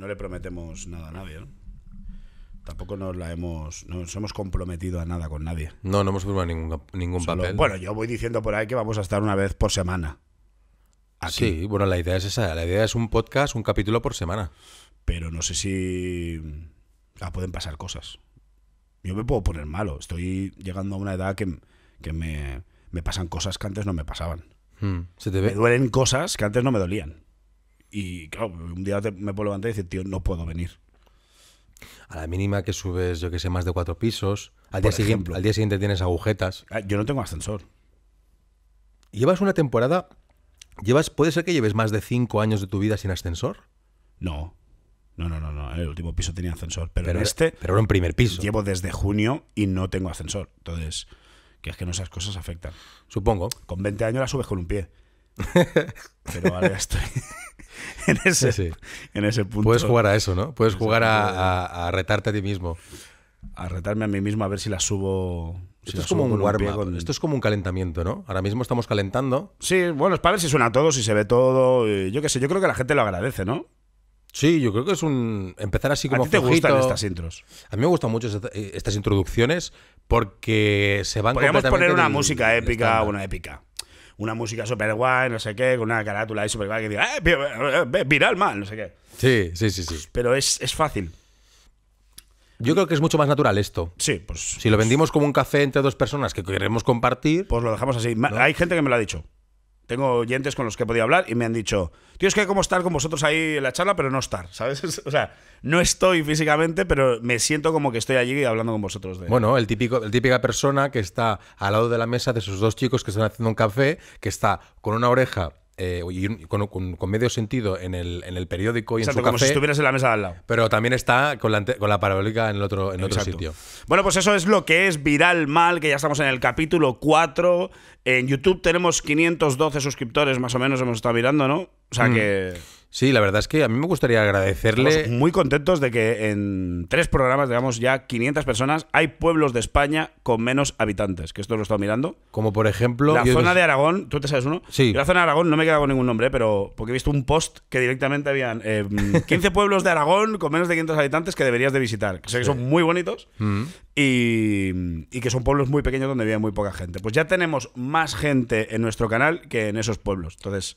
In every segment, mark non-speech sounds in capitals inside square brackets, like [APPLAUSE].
no le prometemos nada a nadie, Tampoco nos la hemos, nos hemos comprometido a nada con nadie. No, no hemos firmado ningún, ningún papel. Bueno, yo voy diciendo por ahí que vamos a estar una vez por semana. Sí, bueno, la idea es esa. La idea es un podcast, un capítulo por semana. Pero no sé si ah, pueden pasar cosas. Yo me puedo poner malo. Estoy llegando a una edad que, me, pasan cosas que antes no me pasaban. Hmm, ¿Se te Me duelen cosas que antes no me dolían. Y claro, un día me puedo levantar y decir, tío, no puedo venir. A la mínima que subes, yo que sé, más de cuatro pisos, al, día, siguiente, al día siguiente tienes agujetas. Ah, yo no tengo ascensor. ¿Llevas una temporada? Llevas, ¿Puede ser que lleves más de cinco años de tu vida sin ascensor? No. No, no, no, no. El último piso tenía ascensor. Pero, en este. Pero era un primer piso. Llevo desde junio y no tengo ascensor. Entonces, que es que no esas cosas afectan. Supongo. Con 20 años la subes con un pie. Pero ahora estoy. [LAUGHS] en, ese, punto. Puedes jugar a eso, ¿no? Puedes jugar a, retarte a ti mismo. A retarme a mí mismo a ver si la subo. Esto, es como un Esto es como un calentamiento, ¿no? Ahora mismo estamos calentando. Sí, bueno, es para si suena todo, si se ve todo. Yo qué sé, yo creo que la gente lo agradece, ¿no? Sí, yo creo que es un. Empezar así como. ¿A ti te gustan estas intros? A mí me gustan mucho eh, estas introducciones porque se van Podríamos poner una música épica, una épica una música súper guay, no sé qué, con una carátula ahí súper guay que diga, eh, ¡eh, viral mal! No sé qué. Sí, sí, sí. sí. Pero es, fácil. Yo creo que es mucho más natural esto. Sí, pues. Si lo pues vendimos como un café entre dos personas que queremos compartir. Pues lo dejamos así. Hay gente que me lo ha dicho tengo oyentes con los que he podido hablar y me han dicho, tío, es que como estar con vosotros ahí en la charla, pero no estar, [LAUGHS] ¿sabes? O sea, no estoy físicamente, pero me siento como que estoy allí hablando con vosotros. Bueno, el típico, el típica persona que está al lado de la mesa de sus dos chicos que están haciendo un café, que está con una oreja eh, y con, medio sentido en el, en el periódico y en su como si estuvieras en la mesa de al lado. Pero también está con la, con la parabólica en otro, en otro sitio. Bueno, pues eso es lo que es Viral Mal, que ya estamos en el capítulo 4. En YouTube tenemos 512 suscriptores, más o menos hemos estado mirando, ¿no? O sea mm. que... Sí, la verdad es que a mí me gustaría agradecerle. Estamos muy contentos de que en tres programas, digamos ya 500 personas, hay pueblos de España con menos habitantes, que esto lo he estado mirando. Como por ejemplo. La zona de Aragón, ¿tú te sabes uno? Sí. la zona de Aragón no me he quedado con ningún nombre, pero porque he visto un post que directamente habían 15 eh, [LAUGHS] pueblos de Aragón con menos de 500 habitantes que deberías de visitar. Que sé que son muy bonitos mm. y, y que son pueblos muy pequeños donde vive muy poca gente. Pues ya tenemos más gente en nuestro canal que en esos pueblos. Entonces.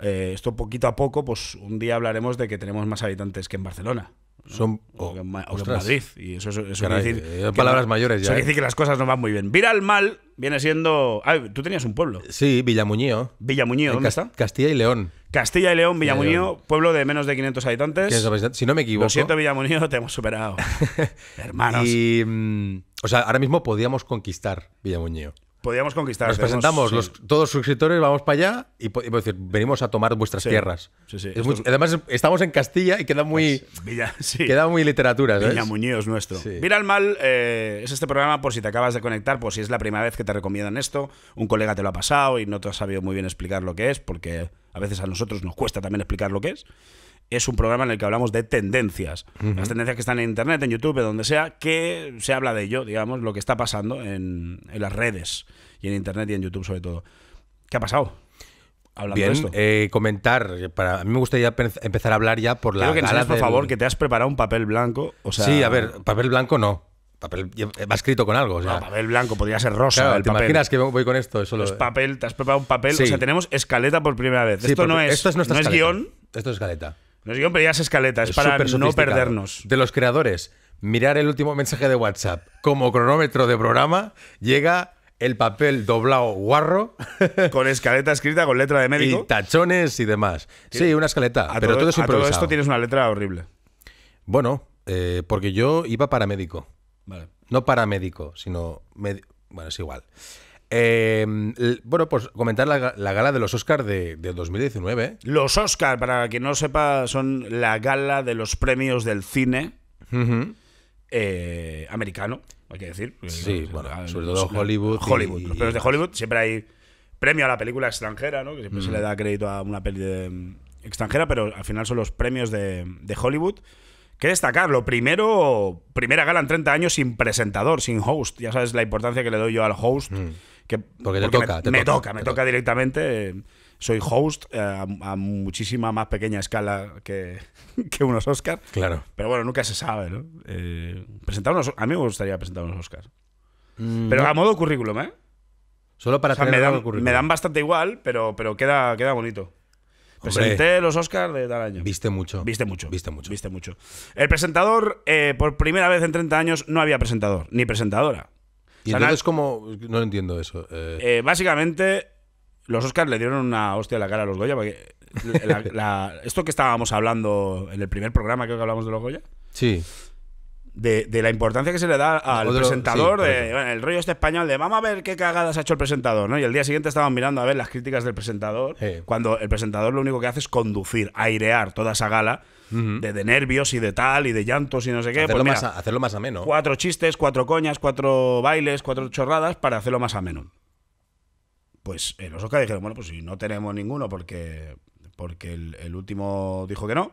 Eh, esto poquito a poco, pues un día hablaremos de que tenemos más habitantes que en Barcelona. Son, o, en, Madrid. Y eso, decir. palabras mayores ya. Eso quiere decir eh, eh. que las cosas no van muy bien. Viral mal viene siendo. tú tenías un pueblo. Sí, Villamuñío. Villamuñío, ¿dónde está? Castilla y León. Castilla y León, Villamuñío, pueblo de menos de 500 habitantes. Si no me equivoco. Lo siento, Villamuñío, te hemos superado. [LAUGHS] Hermanos. Y. Mm, o sea, ahora mismo podíamos conquistar Villamuñío podíamos conquistar. Nos presentamos los, todos suscriptores, vamos para allá y, podemos decir, venimos a tomar vuestras tierras. además, estamos en Castilla y queda muy, Villa, [LAUGHS] queda muy literatura. Villa Muñoz nuestro. mira Viral Mal eh, es este programa por si te acabas de conectar, por si es la primera vez que te recomiendan esto, un colega te lo ha pasado y no te ha sabido muy bien explicar lo que es, porque a veces a nosotros nos cuesta también explicar lo que es es un programa en el que hablamos de tendencias. Las tendencias que están en Internet, en YouTube, donde sea, que se habla de ello, digamos, lo que está pasando en, las redes y en Internet y en YouTube sobre todo. ¿Qué ha pasado? Hablando Bien, eh, comentar. Para, a mí me gustaría empezar a hablar ya por la. Creo que gala por favor, que te has preparado un papel blanco. Sí, a ver, papel blanco no. Papel, va escrito con algo. O papel blanco, podría ser rosa. ¿Te imaginas que voy con esto? Eso Es papel, te has preparado un papel. O sea, tenemos escaleta por primera vez. esto no es, es guión. Esto es escaleta. No sé yo, pero para no perdernos. De los creadores, mirar el último mensaje de WhatsApp como cronómetro de programa, llega el papel doblado guarro. [LAUGHS] Con escaleta escrita, con letra de médico. Y tachones y demás. Sí, una escaleta. pero todo, esto tienes una letra horrible. Bueno, eh, porque yo iba para médico. Vale. No para médico, sino. Bueno, es igual. Em, bueno, pues comentar la, gala de los Oscars de, 2019. ¿eh? Los Oscars, para quien no sepa, son la gala de los premios del cine eh, americano, hay que decir. Sí, sobre todo Hollywood. los premios de Hollywood siempre hay premio a la película extranjera, ¿no? que siempre se le da crédito a una peli mm, extranjera, pero al final son los premios de, Hollywood. Que destacar, lo primero, primera gala en 30 años sin presentador, sin host. Ya sabes la importancia que le doy yo al host. Mm porque te toca, me, toca, me toca, directamente. Eh, soy host eh, a, muchísima más pequeña escala que, [LAUGHS] unos Oscars. Claro. Pero bueno, nunca se sabe, ¿no? Eh, a mí me gustaría presentar unos Oscars. Mm, pero a modo currículum, ¿eh? Solo para o me dan, Me dan bastante igual, pero, pero queda, queda bonito. Presenté los Oscars de tal año. Viste mucho. Viste mucho. Viste mucho. Viste mucho. El presentador, por primera vez en 30 años, no había presentador, ni presentadora. ¿Y como No entiendo eso. Eh. Eh, básicamente, los Oscars le dieron una hostia a la cara a los Goya. Porque [LAUGHS] esto que estábamos hablando en el primer programa, creo que hablamos de los Goya. Sí de, la importancia que se le da al presentador, de, el rollo este español de vamos a ver qué cagadas ha hecho el presentador, ¿no? Y el día siguiente estaban mirando a ver las críticas del presentador, cuando el presentador lo único que hace es conducir, airear toda esa gala de, nervios y de tal y de llantos y no sé qué. Hacerlo, pues mira, más, hacerlo ameno. Cuatro chistes, cuatro coñas, cuatro bailes, cuatro chorradas para hacerlo más ameno. Pues en los Oscar dijeron, bueno, pues si no tenemos ninguno porque, porque el, último dijo que no,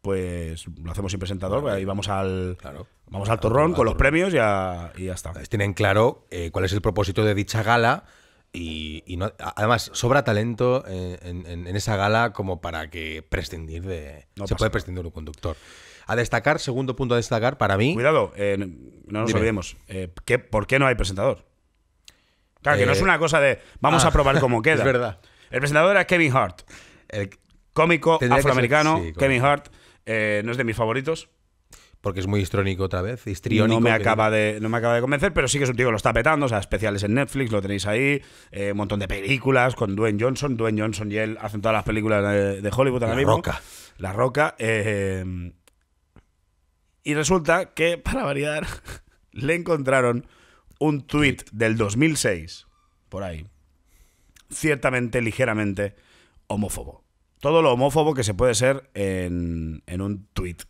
pues lo hacemos sin presentador, ahí vamos al... Claro Vamos al torrón con los premios y, y ya está. Tienen claro eh, cuál es el propósito de dicha gala. Y, además, sobra talento en, esa gala como para que prescindir de. se puede prescindir de un conductor. A destacar, segundo punto a destacar para mí. Cuidado, eh, no nos olvidemos. Eh, ¿Por qué no hay presentador? Claro, que no es una cosa de vamos a ah, probar [LAUGHS] cómo queda. Es verdad. El presentador era Kevin Hart. El cómico afroamericano, Kevin Hart. no es de mis favoritos porque es muy histrónico otra vez, histriónico. No me, acaba de, no me acaba de convencer, pero sí que es un tío que lo está petando, o sea, especiales en Netflix, lo tenéis ahí, eh, un montón de películas con Dwayne Johnson, Dwayne Johnson y él hacen todas las películas de, Hollywood ahora La Roca. La Roca. Eh, y resulta que, [LAUGHS] para variar, le encontraron un tweet del 2006, por ahí, ciertamente, ligeramente homófobo. Todo lo homófobo que se puede ser en, en un tuit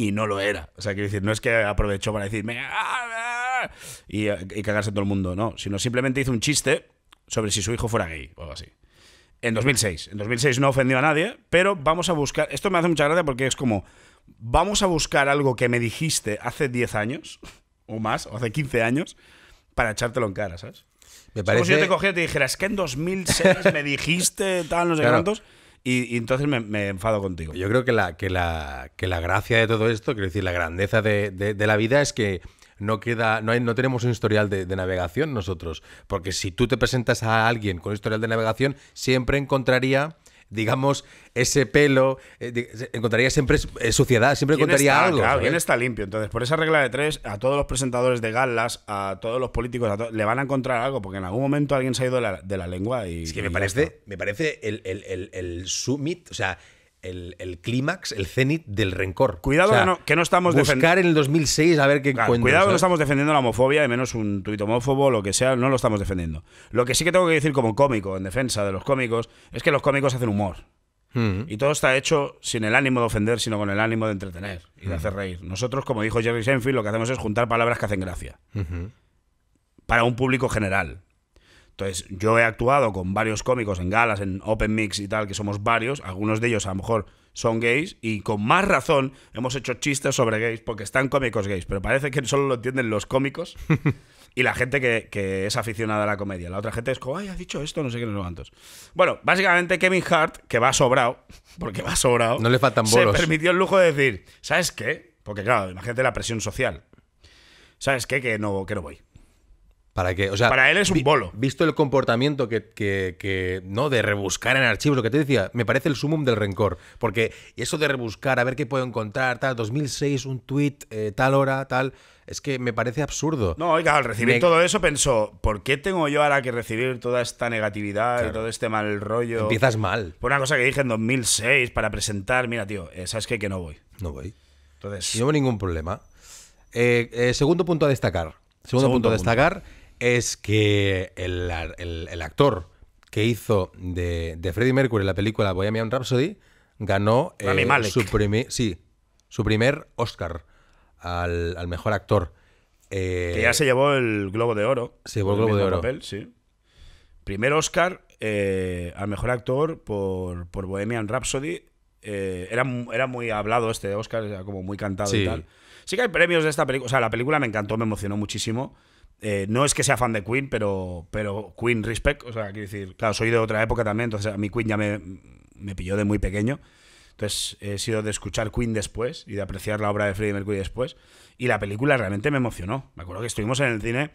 y no lo era. O sea, quiero decir, no es que aprovechó para decirme ah, ah", y, y cagarse todo el mundo, no, sino simplemente hizo un chiste sobre si su hijo fuera gay o algo así. En 2006. En 2006 no ofendió a nadie, pero vamos a buscar. Esto me hace mucha gracia porque es como. Vamos a buscar algo que me dijiste hace 10 años, o más, o hace 15 años, para echártelo en cara, ¿sabes? Me parece... si yo te cogía y te dijera, es que en 2006 me dijiste tal, no sé cuántos y, entonces me, enfado contigo. Yo creo que la, que, la, que la gracia de todo esto, quiero decir, la grandeza de, la vida es que no queda, no, no tenemos un historial de, de, navegación nosotros. Porque si tú te presentas a alguien con un historial de navegación, siempre encontraría digamos, ese pelo, eh, encontraría siempre eh, suciedad, siempre encontraría algo. Claro, está limpio? Entonces, por esa regla de tres, a todos los presentadores de galas, a todos los políticos, le van a encontrar algo, porque en algún momento alguien se ha ido de la, lengua y... Es que me, parece, me parece, el, el, el summit, o sea, el, clímax, el cenit del rencor. Cuidado que, no, estamos Buscar en el 2006 a ver qué Cuidado que no ¿eh? estamos defendiendo la homofobia, de menos un tuit homófobo, lo que sea, no lo estamos defendiendo. Lo que sí que tengo que decir como cómico, en defensa de los cómicos, es que los cómicos hacen humor. Mm. Y todo está hecho sin el ánimo de ofender, sino con el ánimo de entretener y de mm. hacer reír. Nosotros, como dijo Jerry Seinfeld, lo que hacemos es juntar palabras que hacen gracia. Para un público general. Entonces, yo he actuado con varios cómicos en galas, en open mix y tal, que somos varios, algunos de ellos a lo mejor son gays y con más razón hemos hecho chistes sobre gays porque están cómicos gays, pero parece que solo lo entienden los cómicos [LAUGHS] y la gente que, es aficionada a la comedia. La otra gente es como, ay, ha dicho esto, no sé qué, no cantos. Bueno, básicamente Kevin Hart, que va sobrado, [LAUGHS] porque va sobrado, no le faltan bolos. se permitió el lujo de decir, ¿sabes qué? Porque claro, imagínate la presión social. ¿Sabes qué? Que no, que no voy. Para que, o sea, para él es un bolo. visto el comportamiento que, ¿no? De rebuscar en archivos, lo que te decía, me parece el sumum del rencor. Porque eso de rebuscar, a ver qué puedo encontrar, tal, 2006, un tweet, eh, tal hora, tal. Es que me parece absurdo. No, oiga, al recibir todo eso pensó, ¿por qué tengo yo ahora que recibir toda esta negatividad y todo este mal rollo? Empiezas mal. Por una cosa que dije en 2006 para presentar, mira, tío, eh, ¿sabes Que no voy. No voy. Entonces. no tengo ningún problema. Eh, segundo punto a destacar. Segundo, punto a destacar es que el, actor que hizo de, de, Freddie Mercury la película Bohemian Rhapsody ganó eh, su, primer, su primer Oscar al, mejor actor. Eh, que ya se llevó el Globo de Oro. Se llevó el Globo de Oro. sí. Primer Oscar eh, al mejor actor por, Bohemian Rhapsody. era, era muy hablado este Oscar, era como muy cantado y tal. Sí que hay premios de esta película. O sea, la película me encantó, me emocionó muchísimo. Eh, no es que sea fan de Queen, pero, pero Queen respect. O sea, quiero decir, claro, soy de otra época también, entonces a mí Queen ya me, me pilló de muy pequeño. Entonces he sido de escuchar Queen después y de apreciar la obra de Freddie Mercury después. Y la película realmente me emocionó. Me acuerdo que estuvimos en el cine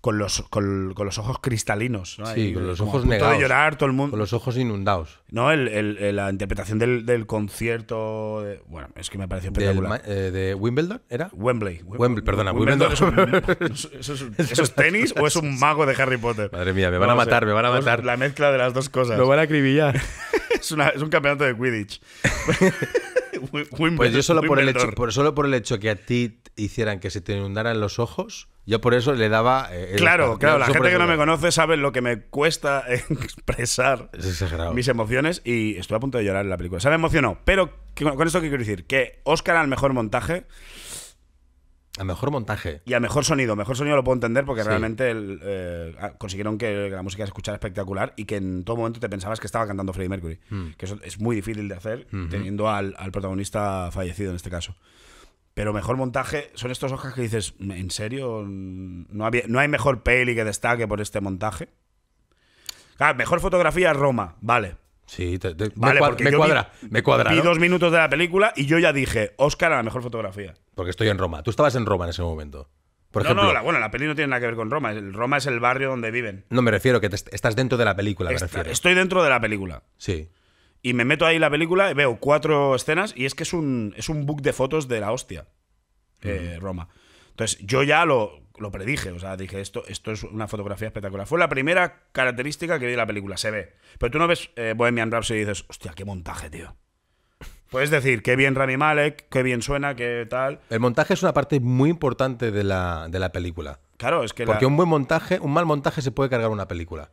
con los, con, los ojos cristalinos. Sí, con los ojos negados. a llorar todo el mundo. Con los ojos inundados. No, el, el, la interpretación del, del concierto. bueno, es que me pareció espectacular. Del, eh, ¿De Wimbledon era? Wembley. Wembley, perdona, Wimbledon. [LAUGHS] ¿eso, es, tenis o es un [LAUGHS] mago de Harry Potter? Madre mía, me van a matar, me van a matar. La mezcla de las dos cosas. Lo van a acribillar. [LAUGHS] es, una, es un campeonato de Quidditch. Pues yo solo por, el hecho, solo por el hecho que a ti hicieran que se te inundaran los ojos, yo por eso le daba... Eh, claro, claro, la gente que no me conoce sabe lo que me cuesta [LAUGHS] expresar mis emociones y estoy a punto de llorar en la película. se me emocionó, pero con esto que quiero decir, que Oscar al mejor montaje... A mejor montaje. Y a mejor sonido. Mejor sonido lo puedo entender porque realmente eh, consiguieron que la música se escuchara espectacular y que en todo momento te pensabas que estaba cantando Freddie Mercury. Hmm. Que eso es muy difícil de hacer hmm. teniendo al, protagonista fallecido en este caso. Pero mejor montaje son estos ojos que dices, ¿en serio? ¿No, no hay mejor peli que destaque por este montaje? Claro, mejor fotografía Roma, vale. Sí, vale, me cuadra. me, cuadra, dos minutos de la película y yo ya dije, Oscar a la mejor fotografía. Porque estoy en Roma. Tú estabas en Roma en ese momento. no, no, bueno, la peli no tiene nada que ver con Roma. El, Roma es el barrio donde viven. No me refiero que estás dentro de la película, Estoy dentro de la película. Sí. Y me meto ahí la película, y veo cuatro escenas y es que es un, es un book de fotos de la hostia, eh, mm. Roma. Entonces, yo ya lo, predije, o sea, dije, esto, esto es una fotografía espectacular. Fue la primera característica que vi de la película, se ve. Pero tú no ves eh, Bohemian Rhapsody y dices, hostia, qué montaje, tío. Puedes decir, qué bien Rami Malek, qué bien suena, qué tal. El montaje es una parte muy importante de la, película. Claro, es que. Porque un buen montaje, un mal montaje se puede cargar una película.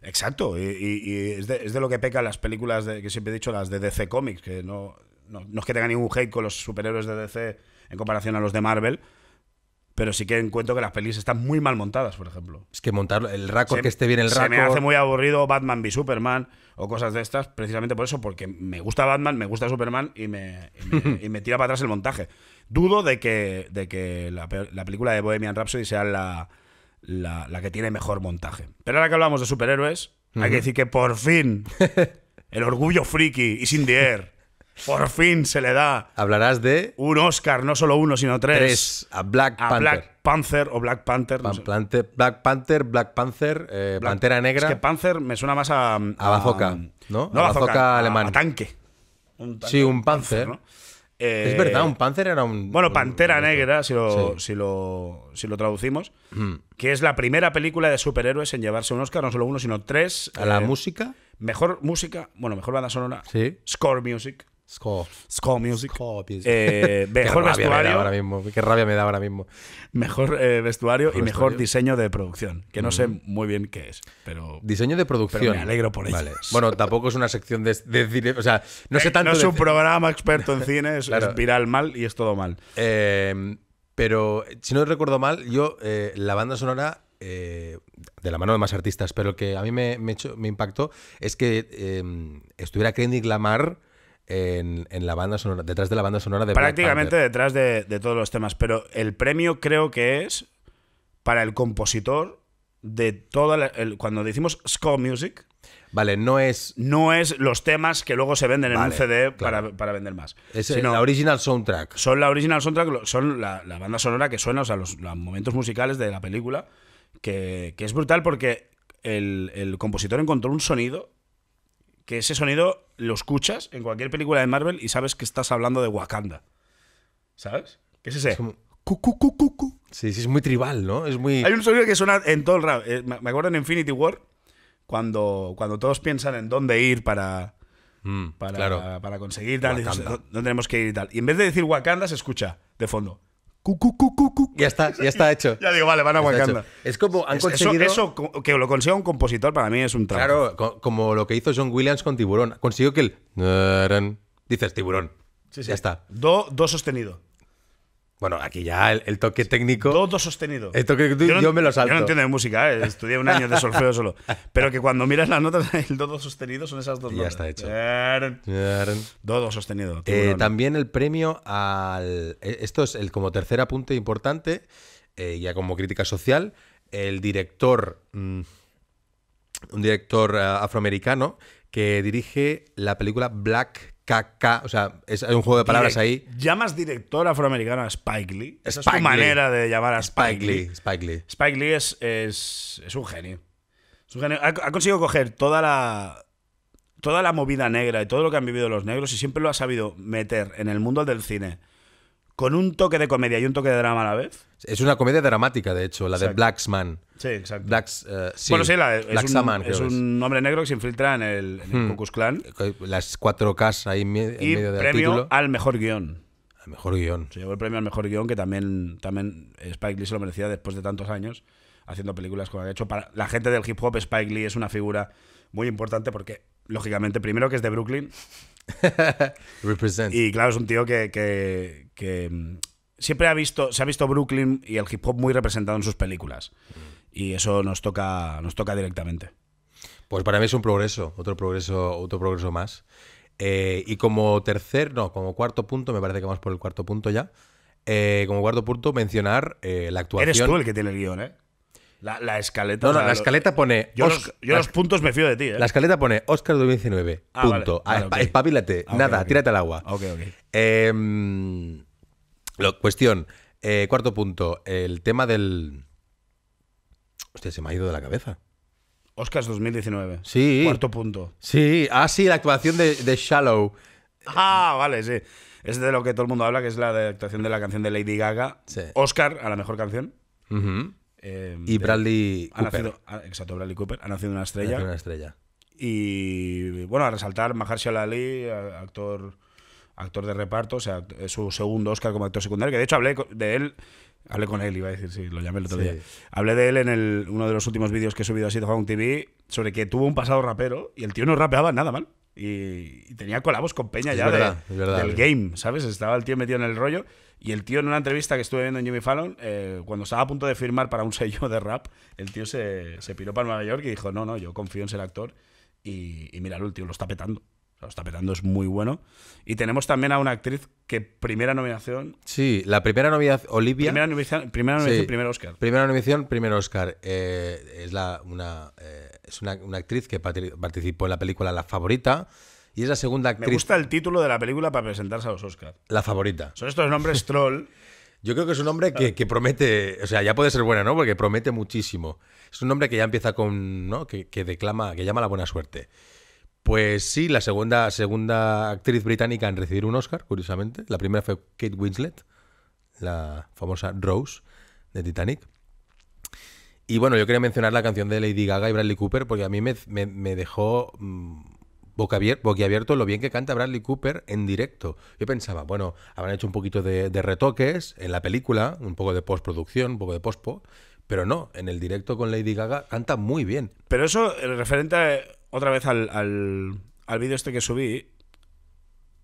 Exacto, y, es, de, es, de, lo que pecan las películas que siempre he dicho, las de DC Comics, que no, no, es que tenga ningún hate con los superhéroes de DC en comparación a los de Marvel, pero sí que encuentro que las pelis están muy mal montadas, por ejemplo. Es que montar el récord que esté bien el rack. Se me hace muy aburrido Batman v Superman o cosas de estas, precisamente por eso, porque me gusta Batman, me gusta Superman y me, [LAUGHS] me, tira para atrás el montaje. Dudo de que, de que la, película de Bohemian Rhapsody sea la, la, que tiene mejor montaje. Pero ahora que hablamos de superhéroes, hay que decir que por fin [LAUGHS] el orgullo friki y sin the por fin se le da. Hablarás de. Un Oscar, no solo uno, sino tres. Tres, a Black a Black Panther o Black Panther. Black Panther, Black Panther, eh, Pantera Negra. Es que Panther me suena más a. A, bazooka, ¿no? No, a bazooka, alemana. A, tanque. Sí, un Panther. Eh, es verdad, un Panther era un. Bueno, Pantera Negra, si lo, si lo, traducimos, hmm. que es la primera película de superhéroes en llevarse un Oscar, no solo uno, sino tres. ¿A la eh, música? Mejor música, bueno, mejor banda sonora. Sí. Score Music. Score. Music. Eh, [LAUGHS] mejor vestuario. ahora mismo. Qué rabia me da ahora mismo. Mejor eh, vestuario y mejor diseño de producción. Que no sé mm. muy bien qué es, pero. Diseño de producción. me alegro por eso. Bueno, tampoco es una sección de, cine. O sea, no eh, sé tanto. No es un programa experto en cine, es, mal y es todo mal. Em, pero si no recuerdo mal, yo la banda sonora de la mano de más artistas, pero que a mí me, me, impactó es que eh, estuviera Kendrick Lamar en, la banda sonora, detrás de la banda sonora de Prácticamente detrás de, todos los temas, pero el premio creo que es para el compositor de toda la, cuando decimos score music. Vale, no es. No es los temas que luego se venden en un CD para, vender más. Es eh, la original soundtrack. Son la original soundtrack, son la, banda sonora que suena, o sea, los, momentos musicales de la película, que, es brutal porque el compositor encontró un sonido que ese sonido lo escuchas en cualquier película de Marvel y sabes que estás hablando de Wakanda. ¿Sabes? ¿Qué es ese? Es como, Sí, sí, es muy tribal, ¿no? Es Hay un sonido que suena en todo el rato. Eh, me acuerdo en Infinity War, cuando, cuando todos piensan en dónde ir para, mm, para, para, conseguir tal, no tenemos que ir y tal. Y en vez de decir Wakanda, se escucha de fondo ya está, ya está hecho. [LAUGHS] ya digo, vale, van aguantando. Es como Eso, que lo consiga un compositor para mí es un trabajo. Claro, como lo que hizo John Williams con Tiburón. Consiguió que el... Eh, dices tiburón. Ya está. Do, do sostenido. Bueno, aquí ya el, toque técnico. Todo sostenido. El toque yo, me lo salto. Yo no entiendo de música, ¿eh? estudié un año de solfeo solo. [LAUGHS] Pero que cuando miras las notas, el todo sostenido son esas dos notas. Ya está hecho. Todo sostenido. Eh, también el premio al. Eh, esto es el como tercer apunte importante, ya como crítica social. El director. Mm, un director afroamericano que dirige la película Black o sea, es, un juego de palabras ahí. Llamas director afroamericano a Spike Lee. Esa es manera de llamar a Spike, Lee. Spike Lee, Spike Lee es, es, un genio. Ha, conseguido coger toda la, toda la movida negra y todo lo que han vivido los negros y siempre lo ha sabido meter en el mundo del cine con un toque de comedia y un toque de drama a la vez. Es una comedia dramática, de hecho, la de Blacksman. Sí, exacto. Eh, es, un, Saman, es un hombre negro que se infiltra en el, en Clan. Hmm. Las cuatro Ks ahí en, medio y del premio al mejor guión. Al mejor guión. Se llevó el premio al mejor guión, que también, también Spike Lee se lo merecía después de tantos años haciendo películas como ha hecho. Para la gente del hip hop, Spike Lee es una figura muy importante porque, lógicamente, primero que es de Brooklyn. [LAUGHS] Y claro, es un tío que, mm, siempre ha visto, se ha visto Brooklyn y el hip hop muy representado en sus películas y eso nos toca, nos toca directamente. Pues para mí es un progreso, otro progreso, otro progreso más. Eh, y como tercer, no, como cuarto punto, me parece que vamos por el cuarto punto ya. Eh, como cuarto punto, mencionar eh, la actuación. Eres tú el que tiene el guión, ¿eh? La, escaleta. No, la escaleta pone. Yo, los, puntos me fío de ti, ¿eh? La escaleta pone Oscar 2019. punto. nada, tírate al agua. Ok, ok. Em, cuestión. cuarto punto. El tema del Hostia, se me ha ido de la cabeza. Oscars 2019. Sí. Cuarto punto. Sí. Ah, sí, la actuación de, Shallow. Ah, vale, sí. Es de lo que todo el mundo habla, que es la actuación de la canción de Lady Gaga. Sí. Oscar a la mejor canción. Em, y Bradley Cooper. Ah, exacto, Bradley Cooper. Ha nacido una estrella. Ha una estrella. Y bueno, a resaltar, Mahershala Ali, actor actor de reparto, o sea, su segundo Oscar como actor secundario, que de hecho hablé de él Hablé con él, iba a decir, sí, lo llamé el otro día. Hablé de él en el, uno de los últimos vídeos que he subido así de TV sobre que tuvo un pasado rapero y el tío no rapeaba nada mal. Y, tenía colabos con Peña ya del game, ¿sabes? Estaba el tío metido en el rollo. Y el tío en una entrevista que estuve viendo en Jimmy Fallon, eh, cuando estaba a punto de firmar para un sello de rap, el tío se, se piró para Nueva York y dijo, no, no, yo confío en ser actor. Y, y mira, el tío lo está petando lo está petando, es muy bueno. Y tenemos también a una actriz que primera nominación. Sí, la primera nominación, Olivia. Primera nominación, primera nominación primer Oscar. Primera nominación, primer Oscar. Eh, es la, una, eh, es una, actriz que participó en la película La Favorita. Y es la segunda actriz. Me gusta el título de la película para presentarse a los Oscars. La favorita. Son estos nombres troll. [LAUGHS] Yo creo que es un hombre que, que, promete, o sea, ya puede ser buena, ¿no? Porque promete muchísimo. Es un nombre que ya empieza con, ¿no? Que, que declama, que llama la buena suerte. Pues sí, la segunda, segunda actriz británica en recibir un Oscar, curiosamente. La primera fue Kate Winslet, la famosa Rose de Titanic. Y bueno, yo quería mencionar la canción de Lady Gaga y Bradley Cooper porque a mí me, dejó mm, boca boquiabierto lo bien que canta Bradley Cooper en directo. Yo pensaba, bueno, habrán hecho un poquito de, retoques en la película, un poco de postproducción, un poco de postpo, pero no, en el directo con Lady Gaga canta muy bien. Pero eso eh, referente a otra vez al, al, al vídeo este que subí,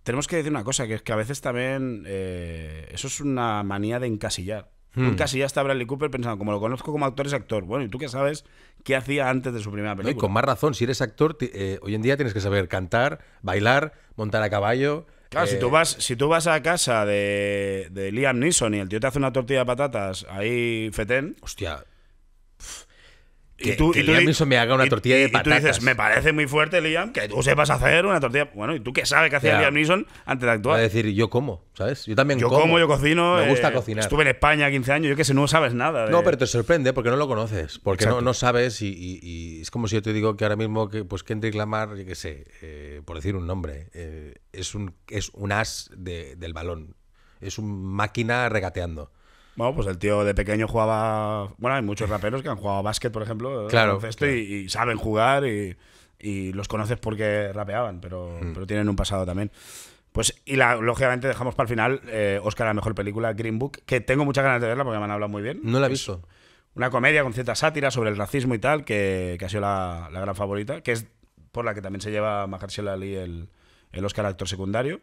tenemos que decir una cosa, que es que a veces también eh, eso es una manía de encasillar. Hmm. Encasillaste a Bradley Cooper pensando, como lo conozco como actor, es actor. Bueno, ¿y tú qué sabes qué hacía antes de su primera película? y con más razón, si eres actor, eh, hoy en día tienes que saber cantar, bailar, montar a caballo, Claro, si, eh, tú vas, si tú vas a casa de, de, Liam Neeson y el tío te hace una tortilla de patatas ahí fetén. Hostia que, tú, me haga una tortilla de patatas. dices, me parece muy fuerte, Liam, que tú sepas hacer una tortilla. Bueno, ¿y tú qué sabes que hacía Liam Neeson antes de actuar? Va a decir, yo como, ¿sabes? Yo también como. Yo como, yo cocino. Me eh, gusta cocinar. Estuve en España 15 años, yo que sé, no sabes nada. No, pero te sorprende porque no lo conoces, porque no, sabes y, es como si yo te digo que ahora mismo que, pues Kendrick Lamar, yo qué sé, eh, por decir un nombre, eh, es, un, es un as de, del balón, es una máquina regateando. Bueno, pues el tío de pequeño jugaba. Bueno, hay muchos raperos que han jugado básquet, por ejemplo, claro, Y, saben jugar y, y, los conoces porque rapeaban, pero, mm. pero tienen un pasado también. Pues, y lógicamente dejamos para el final Oscar, eh, la mejor película, Green Book, que tengo muchas ganas de verla porque me han hablado muy bien. No la he visto. Una comedia con cierta sátira sobre el racismo y tal, que, que ha sido la, la, gran favorita, que es por la que también se lleva Mahershala Ali el, el Oscar actor secundario,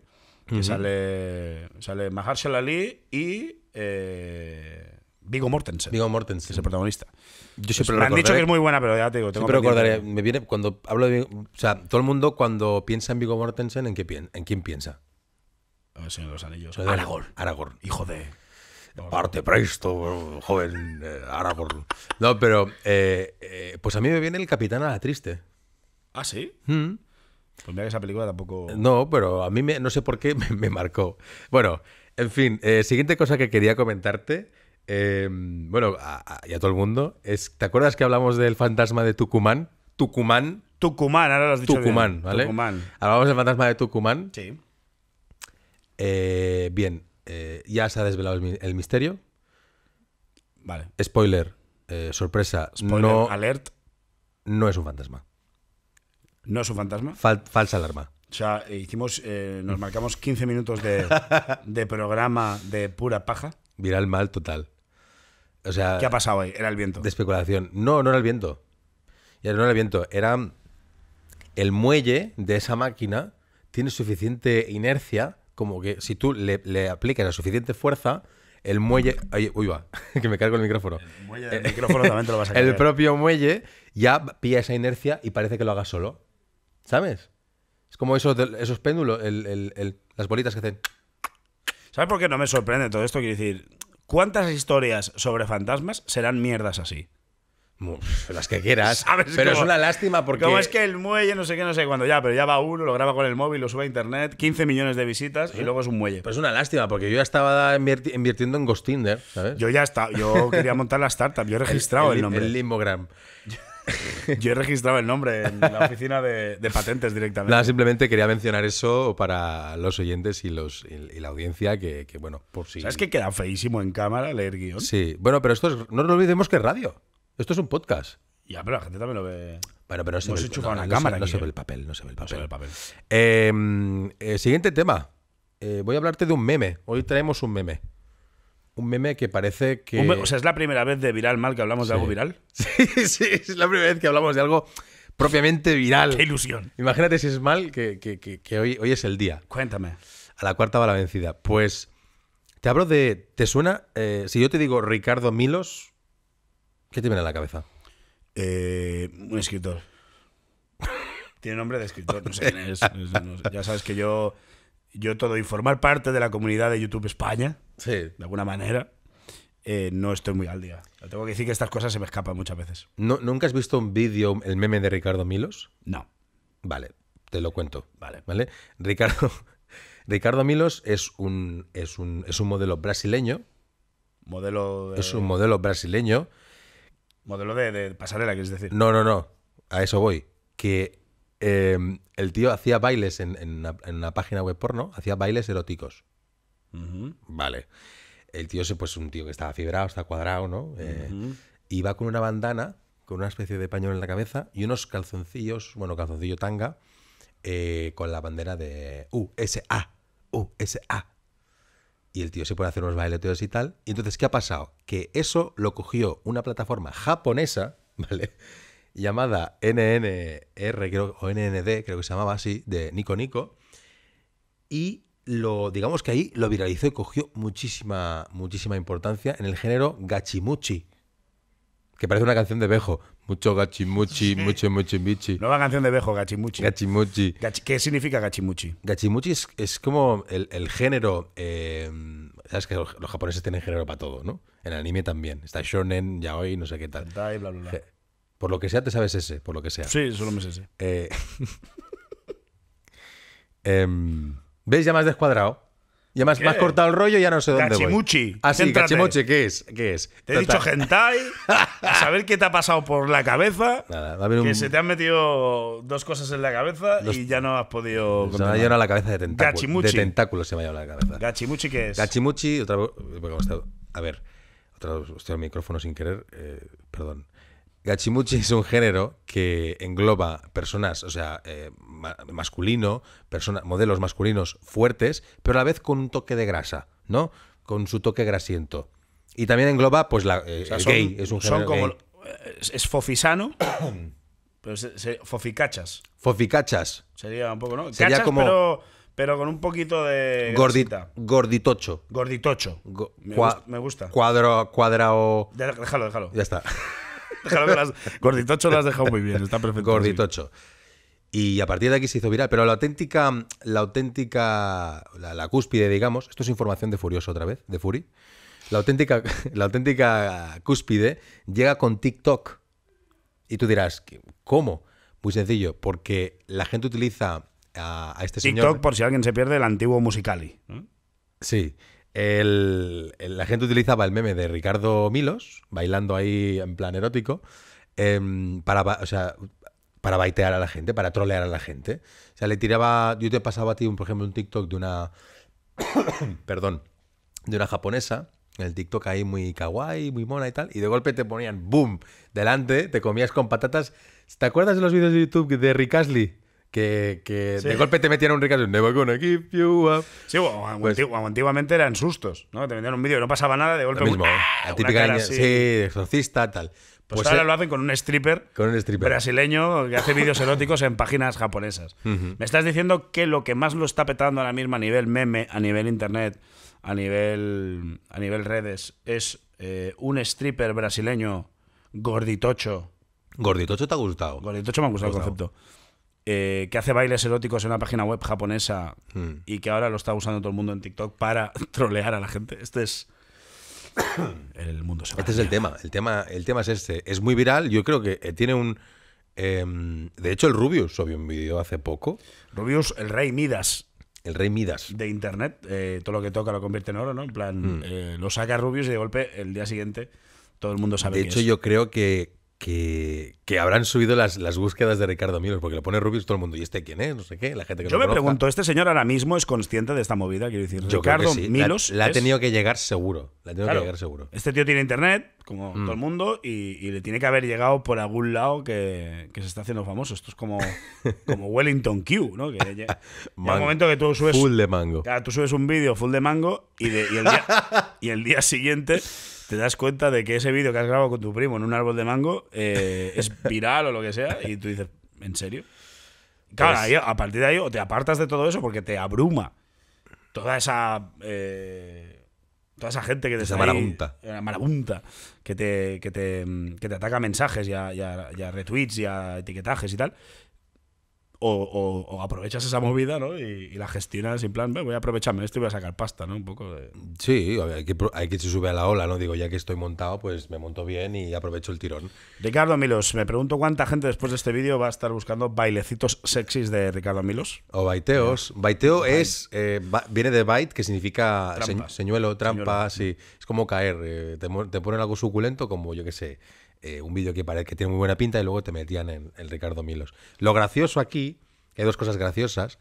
que sale, sale Mahershala Ali y eh, Vigo Mortensen. Vigo Mortensen. es el protagonista. Yo siempre pues lo Me han dicho que es muy buena, pero ya te digo. Tengo siempre recordaré. Me viene, cuando hablo de. o sea, todo el mundo cuando piensa en Vigo Mortensen, ¿en, en quién piensa? El Señor de los Anillos. Aragorn. Aragorn. Hijo de. Parte presto, joven eh, Aragorn. No, pero. Eh, eh, pues a mí me viene el Capitán a la Triste. ¿Ah, sí? Mm. Pues mira que esa película tampoco. No, pero a mí no sé por qué me marcó. Bueno. En fin, eh, siguiente cosa que quería comentarte. Em, bueno, y a todo el mundo. ¿Te acuerdas que hablamos del fantasma de Tucumán? Tucumán. Tucumán, ahora lo has dicho. Tucumán, ¿vale? Hablamos del fantasma de Tucumán. Sí. Eh, bien, eh, ya se ha desvelado el, misterio. Vale. Spoiler, sorpresa. Spoiler alert. No es un fantasma. ¿No es un fantasma? falsa alarma. O sea, hicimos, eh, nos mm. marcamos 15 minutos de, [LAUGHS] de, programa de pura paja. Viral mal total. O sea, ¿Qué ha pasado ahí? Era el viento. De especulación. No, no era el viento. No era el viento. Era el muelle de esa máquina tiene suficiente inercia como que si tú le, le aplicas la suficiente fuerza, el muelle. uy, va, [LAUGHS] que me cargo el micrófono. El micrófono también lo vas a [LAUGHS] El propio muelle ya pilla esa inercia y parece que lo haga solo. ¿Sabes? Es como esos, esos péndulos, las bolitas que hacen. ¿Sabes por qué no me sorprende todo esto? Quiero decir, ¿cuántas historias sobre fantasmas serán mierdas así? las que quieras. [LAUGHS] Pero es una lástima porque. cómo es que el muelle, no sé qué, no sé cuándo, ya, pero ya va uno, lo graba con el móvil, lo sube a internet, 15 millones de visitas y luego es un muelle. Pero es una lástima porque yo ya estaba invirtiendo en Ghost Tinder, ¿sabes? Yo ya estaba, yo quería montar la startup, yo he [LAUGHS] registrado el, el nombre. El Limogram. Yo he registrado el nombre en la oficina de, patentes directamente. Nada, simplemente quería mencionar eso para los oyentes y, los, y, la audiencia que, bueno, por si... ¿Sabes que queda feísimo en cámara leer guión? Sí. Bueno, pero esto no nos olvidemos que es radio. Esto es un podcast. Ya, pero la gente también lo ve... Bueno, pero no se, ve, el, ¿eh? se, ve el papel, no se ve el papel. Em, eh, siguiente tema. Eh, voy a hablarte de un meme. Hoy traemos un meme un meme que parece que. O sea, es la primera vez de viral mal que hablamos de algo viral. [LAUGHS] Sí, sí, es la primera vez que hablamos de algo propiamente viral. Qué ilusión. Imagínate si es mal que, hoy, hoy es el día. Cuéntame. A la cuarta va la vencida. Pues te hablo de. ¿Te suena? Eh, si yo te digo Ricardo Milos, ¿qué te viene a la cabeza? Eh, un escritor. Tiene nombre de escritor, no sé quién es. [LAUGHS] Ya sabes que yo, yo todo y formar parte de la comunidad de YouTube España. De alguna manera. Eh, no estoy muy al día. Tengo que decir que estas cosas se me escapan muchas veces. ¿Nunca has visto un vídeo, el meme de Ricardo Milos? No. Vale, te lo cuento. Vale. ¿Vale? Ricardo, [LAUGHS] Ricardo Milos es un, es, un, modelo brasileño. Modelo Es un modelo brasileño. Modelo de, pasarela, quieres decir. No, no, no. A eso voy. Que eh, el tío hacía bailes en, en una página web porno, hacía bailes eróticos. Vale. El tío se, pues un tío que estaba fibrado, está cuadrado, ¿no? y eh, va con una bandana, con una especie de pañuelo en la cabeza y unos calzoncillos, bueno, calzoncillo tanga, eh, con la bandera de USA, USA. Y el tío se pone hacer unos baileteos y tal. Y entonces, ¿qué ha pasado? Que eso lo cogió una plataforma japonesa, [LAUGHS] ¿vale? Llamada NNR, creo, o NND, creo que se llamaba así, de Nico Nico. Y lo, digamos que ahí lo viralizó y cogió muchísima, muchísima importancia en el género gachimuchi. Que parece una canción de Bejo. Mucho gachimuchi, mucho mucho Nueva canción de Bejo, gachimuchi. ¿Qué significa gachimuchi? Gachimuchi es, como el, género. Eh, sabes que los, japoneses tienen género para todo, ¿no? En anime también. Está shonen, yaoi, no sé qué tal. Por lo que sea, te sabes ese, por lo que sea. Sí, solo me sé ese. Eh, [LAUGHS] em, ¿Veis Ya más descuadrado. Ya me has cortado el rollo, ya no sé dónde Gachimuchi. voy. Así, ah, ¿qué es? ¿Qué es? Te he dicho hentai, [LAUGHS] a saber qué te ha pasado por la cabeza, Nada, va a haber que se te han metido dos cosas en la cabeza y ya no has podido... Se me ha llenado la cabeza de tentáculos. Gachimuchi. De tentáculos se me ha llenado la cabeza. Gachimuchi, ¿qué es? Gachimuchi, otra. vez. A ver, otra hostia, el micrófono sin querer. eh, perdón. Gachimuchi es un género que engloba personas, o sea, eh, masculino, modelos masculinos fuertes, pero a la vez con un toque de grasa, ¿no? Con su toque grasiento. Y también engloba, pues, la, eh, gay, es un como, Es fofisano, [COUGHS] pero se, foficachas. Foficachas. Sería un poco, ¿no? Sería como... Pero, con un poquito de. Gordita. Gorditocho. Gorditocho. me, gusta, Cuadro, cuadrao. Déjalo, déjalo. Ya está. [LAUGHS] las... Gorditocho lo has dejado muy bien, está perfecto. Gorditocho. Y a partir de aquí se hizo viral. Pero la auténtica, la auténtica, la, cúspide, digamos, esto es información de Furioso otra vez, de Fury. La auténtica, [LAUGHS] la auténtica cúspide llega con TikTok. Y tú dirás, ¿cómo? Muy sencillo, porque la gente utiliza a, este TikTok, señor. TikTok, por si alguien se pierde, el antiguo Musicali. Sí la gente utilizaba el meme de Ricardo Milos, bailando ahí en plan erótico, em, para, o sea, para baitear a la gente, para trolear a la gente. O sea, le tiraba, yo te pasaba a ti, un, por ejemplo, un TikTok de una, [COUGHS] perdón, de una japonesa, el TikTok ahí muy kawaii, muy mona y tal, y de golpe te ponían, boom, delante, te comías con patatas. ¿Te acuerdas de los vídeos de YouTube de Rick Astley? que, de golpe te metían un Ricardo, en Sí, pues antiguamente eran sustos, ¿no? Te metían un vídeo y no pasaba nada, de golpe. Lo mismo, ¡ah! sí, exorcista, tal. Pues, pues ahora eh, lo hacen con un stripper, brasileño que hace vídeos eróticos en páginas japonesas. [LAUGHS] Me estás diciendo que lo que más lo está petando ahora mismo a nivel meme, a nivel internet, a nivel, a nivel redes, es eh, un stripper brasileño gorditocho. Gorditocho te ha gustado. Gorditocho me ha gustado. el concepto. Eh, que hace bailes eróticos en una página web japonesa hmm. y que ahora lo está usando todo el mundo en TikTok para [LAUGHS] trolear a la gente. Este es [COUGHS] el mundo. este es el tema. El tema, el tema es este. Es muy viral. Yo creo que eh, tiene un em, de hecho, el Rubius subió un vídeo hace poco. Rubius, el rey Midas. El rey Midas. De internet. Eh, todo lo que toca lo convierte en oro, ¿no? En plan, hmm. lo saca Rubius y de golpe el día siguiente todo el mundo sabe. De hecho, yo creo que, que, habrán subido las, las, búsquedas de Ricardo Milos, porque le pone Rubius todo el mundo, ¿y este quién es? No sé qué, la gente Yo me pregunto, ¿este señor ahora mismo es consciente de esta movida? Quiero decir, Ricardo Milos. La, ha tenido que llegar seguro. seguro. Este tío tiene internet, como mm. todo el mundo, y, le tiene que haber llegado por algún lado que, se está haciendo famoso. Esto es como, [LAUGHS] como Wellington Q, ¿no? Que [LAUGHS] momento que tú subes. Full de mango. tú subes un vídeo full de mango y, [LAUGHS] y el día siguiente te das cuenta de que ese vídeo que has grabado con tu primo en un árbol de mango eh, es [LAUGHS] viral o lo que sea, y tú dices, ¿en serio? Claro, pues a partir de ahí o te apartas de todo eso porque te abruma toda esa. Eh, toda esa gente que te está marabunta. Eh, ahí, que, te, que, te, que te ataca mensajes y a retweets y a etiquetajes y tal o, aprovechas esa movida ¿no? y, la gestionas en plan, voy a aprovecharme esto y voy a sacar pasta, ¿no? Un poco de... Sí, hay que, hay que a la ola, ¿no? Digo, ya que estoy montado, pues me monto bien y aprovecho el tirón. Ricardo Milos, me pregunto cuánta gente después de este vídeo va a estar buscando bailecitos sexys de Ricardo Milos. O baiteos. Baiteo es, eh, viene de bite, que significa señuelo, trampa, Es como caer, eh, te, te ponen algo suculento como, yo qué sé eh, un vídeo que, parece que tiene muy buena pinta y luego te metían en, el Ricardo Milos. Lo gracioso aquí, hay dos cosas graciosas.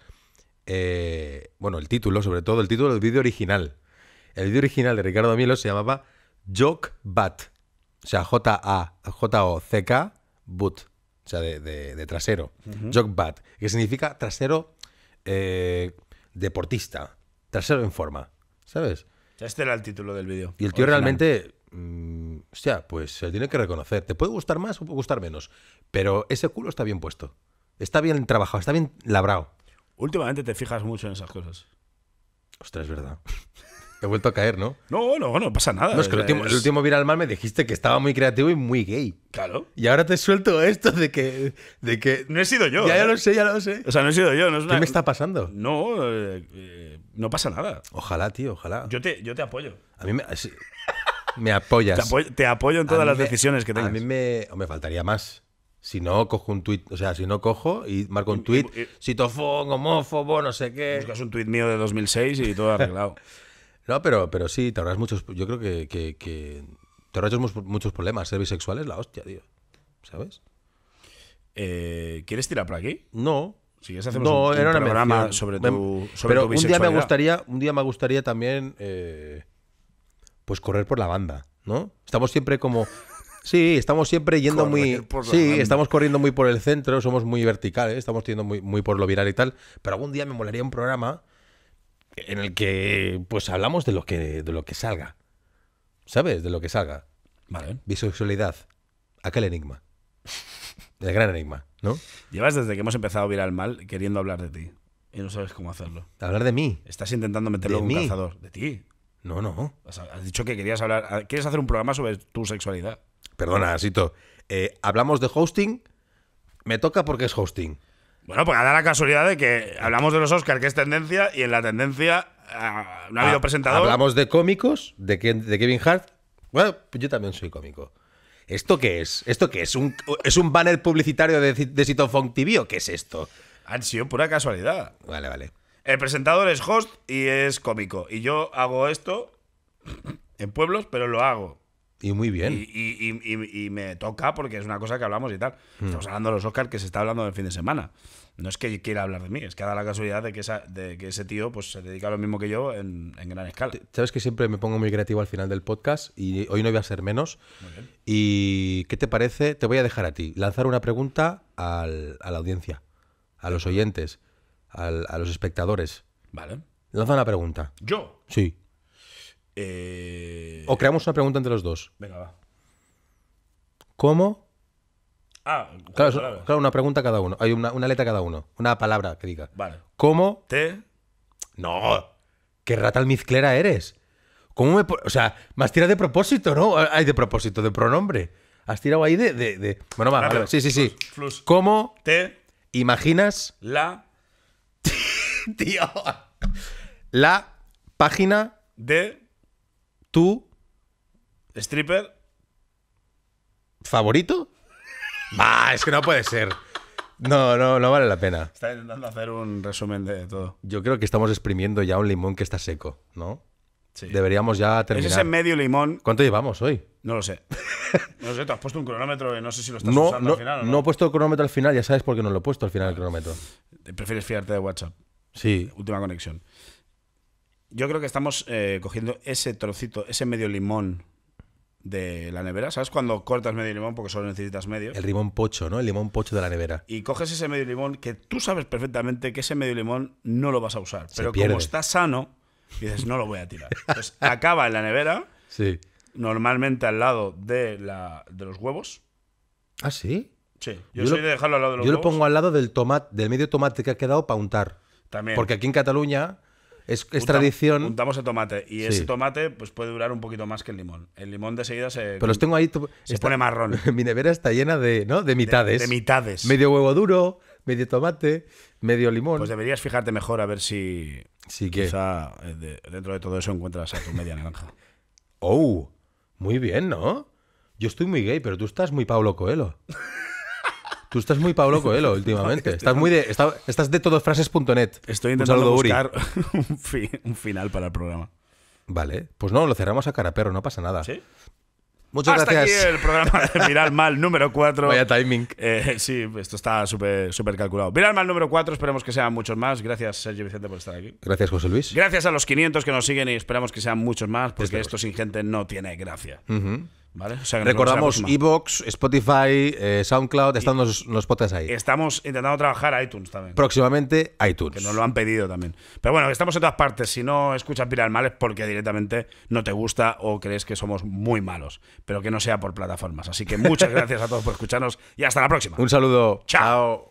Eh, bueno, el título, sobre todo, el título del vídeo original. El vídeo original de Ricardo Milos se llamaba Joke Bat. O sea, J-A-J-O-C-K Boot. O sea, de, trasero. Joke Bat. Que significa trasero eh, deportista. Trasero en forma. ¿Sabes? Este era el título del vídeo. Y el tío realmente mmm, sea, pues se tiene que reconocer. Te puede gustar más o puede gustar menos, pero ese culo está bien puesto. Está bien trabajado, está bien labrado. Últimamente te fijas mucho en esas cosas. Ostras, es verdad. [LAUGHS] He vuelto a caer, ¿no? No, no, no pasa nada. el último, Viral Mal me dijiste que estaba muy creativo y muy gay. Claro. Y ahora te suelto esto de que. De que no he sido yo. Ya, ¿eh? lo sé, ya lo sé. O sea, no he sido yo. No es ¿Qué me está pasando? No, eh, eh, no pasa nada. Ojalá, tío, ojalá. Yo te, yo te apoyo. A mí me. Me apoyas. Te, apoyo en todas las decisiones que tengas. A mí me, faltaría más. Si no, cojo un tweet o sea, si no cojo y marco un tuit, citofón, homófobo, no sé qué. Buscas un tuit mío de 2006 y todo arreglado. [LAUGHS] no, pero, pero sí, te ahorras muchos, yo creo que, que, te ahorras muchos problemas. Ser bisexual es la hostia, tío. ¿Sabes? Eh, ¿Quieres tirar por aquí? No. Si quieres no, un, un sobre tu, sobre tu bisexualidad. un día me gustaría, un día me gustaría también... Eh, pues correr por la banda, ¿no? Estamos siempre como... Sí, estamos siempre yendo muy... Sí, estamos corriendo muy por el centro, somos muy verticales, estamos yendo muy, muy por lo viral y tal, pero algún día me molaría un programa en el que pues hablamos de lo que, de lo que salga. ¿Sabes? De lo que salga. Vale. Bisexualidad. Aquel enigma. El gran enigma, ¿no? Llevas desde que hemos empezado a viral mal queriendo hablar de ti. Y no sabes cómo hacerlo. ¿Hablar de mí? Estás intentando meterlo en un cazador. De ti. No, no. has dicho que querías hablar. Ah, ¿Quieres hacer un programa sobre tu sexualidad? Perdona, Sito. Eh, hablamos de hosting. Me toca porque es hosting. Bueno, pues da la casualidad de que hablamos de los Oscars, que es tendencia, y en la tendencia ah, no ha habido ah, presentador. Hablamos de cómicos, de, de Kevin Hart. Bueno, yo también soy cómico. ¿Esto qué es? ¿Esto qué es? ¿Un, ¿Es un banner publicitario de, de TV o qué es esto? Han sido pura casualidad. Vale, vale. El presentador es host y es cómico. Y yo hago esto en pueblos, pero lo hago. Y muy bien. Y, me toca porque es una cosa que hablamos y tal. Hmm. Estamos hablando de los Oscars que se está hablando del fin de semana. No es que quiera hablar de mí, es que da la casualidad de que, que ese tío pues, se dedica a lo mismo que yo en, gran escala. Sabes que siempre me pongo muy creativo al final del podcast y hoy no voy a ser menos. ¿Y qué te parece? Te voy a dejar a ti lanzar una pregunta a la audiencia, a los oyentes a los espectadores. Vale. Lanza una pregunta. ¿Yo? Sí. Eh, o creamos una pregunta entre los dos. Venga, va. ¿Cómo? Ah, claro, una pregunta cada uno. Hay una, una, letra cada uno. Una palabra que diga. Vale. ¿Cómo? Te. No. ¿Qué rata almizclera eres? ¿Cómo me.? O sea, me has tirado de propósito, ¿no? Hay de propósito, de pronombre. Has tirado ahí de. Bueno, va, vale, Sí, sí, sí. ¿Cómo te imaginas la [LAUGHS] Tío. La página de tu stripper favorito. Bah, es que no puede ser. No, no, no vale la pena. Está intentando hacer un resumen de todo. Yo creo que estamos exprimiendo ya un limón que está seco, ¿no? Sí. Deberíamos ya terminar. Es ese medio limón. ¿Cuánto llevamos hoy? No lo sé. [LAUGHS] No lo sé, te has puesto un cronómetro y no sé si lo estás usando al final. ¿o no? no he puesto el cronómetro al final, ya sabes por qué no lo he puesto al final el cronómetro. Prefieres fiarte de WhatsApp. Sí. Última conexión. Yo creo que estamos eh, cogiendo ese trocito, ese medio limón de la nevera. ¿Sabes cuando cortas medio limón porque solo necesitas medio? El limón pocho, ¿no? El limón pocho de la nevera. Y coges ese medio limón que tú sabes perfectamente que ese medio limón no lo vas a usar. pero como está sano, dices, no lo voy a tirar. Entonces pues [LAUGHS] acaba en la nevera, sí. normalmente al lado de, los huevos. ¿Ah, sí? Sí. Yo, lo, Yo lo pongo al lado del tomate, del medio tomate que ha quedado para untar. Porque aquí en Cataluña es, tradición. Juntamos el tomate y ese tomate pues, puede durar un poquito más que el limón. El limón de seguida se. Pero los tengo ahí. se pone marrón. [LAUGHS] Mi nevera está llena de, ¿no? de mitades. De, mitades. Medio huevo duro, medio tomate, medio limón. Pues deberías fijarte mejor a ver si. Sí que. Eh, dentro de todo eso encuentras a tu media naranja. [LAUGHS] ¡Oh! Muy bien, ¿no? Yo estoy muy gay, pero tú estás muy Pablo Coelho. [LAUGHS] Tú estás muy Pablo Coelho [LAUGHS] últimamente. estás, muy de, estás de todosfrases.net. Estoy intentando un buscar [LAUGHS] un, final para el programa. Vale, pues no, lo cerramos a cara perro, no pasa nada. ¿Sí? Muchas Hasta gracias. Aquí el programa de Viral Mal número 4. Vaya timing. Eh, sí, esto está súper calculado. Viral Mal número 4, esperemos que sean muchos más. Gracias, Sergio Vicente, por estar aquí. Gracias, José Luis. Gracias a los 500 que nos siguen y esperamos que sean muchos más, porque esto sin gente no tiene gracia. Recordamos Evox, Spotify, eh, SoundCloud, están los, potes ahí. Estamos intentando trabajar a iTunes también. Próximamente iTunes. Que nos lo han pedido también. Pero bueno, estamos en todas partes. Si no escuchas Viral Mal es porque directamente no te gusta o crees que somos muy malos. Pero que no sea por plataformas. Así que muchas [LAUGHS] gracias a todos por escucharnos y hasta la próxima. Un saludo. Chao.